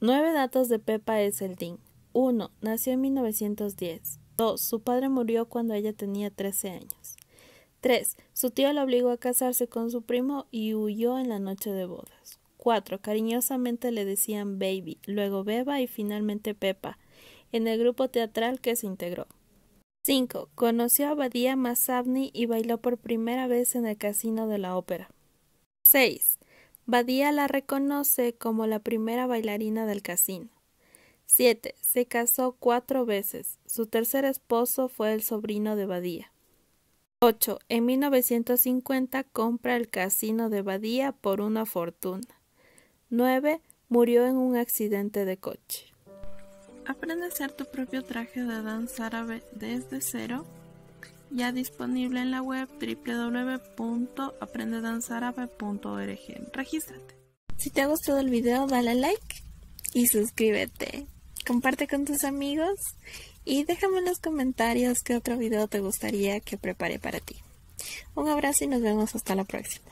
Nueve datos de Pepa Eselting. 1. Nació en 1910. 2. Su padre murió cuando ella tenía 13 años. 3. Su tío la obligó a casarse con su primo y huyó en la noche de bodas. 4. Cariñosamente le decían Baby, luego Beba y finalmente Pepa, en el grupo teatral que se integró. 5. Conoció a Badia Massavni y bailó por primera vez en el casino de la ópera. 6. Badía la reconoce como la primera bailarina del casino. 7. Se casó cuatro veces. Su tercer esposo fue el sobrino de Badía. 8. En 1950 compra el casino de Badía por una fortuna. 9. Murió en un accidente de coche. Aprende a hacer tu propio traje de danza árabe desde cero ya disponible en la web www.aprendedanzarabe.org. Regístrate. Si te ha gustado el video, dale like y suscríbete. Comparte con tus amigos y déjame en los comentarios qué otro video te gustaría que prepare para ti. Un abrazo y nos vemos hasta la próxima.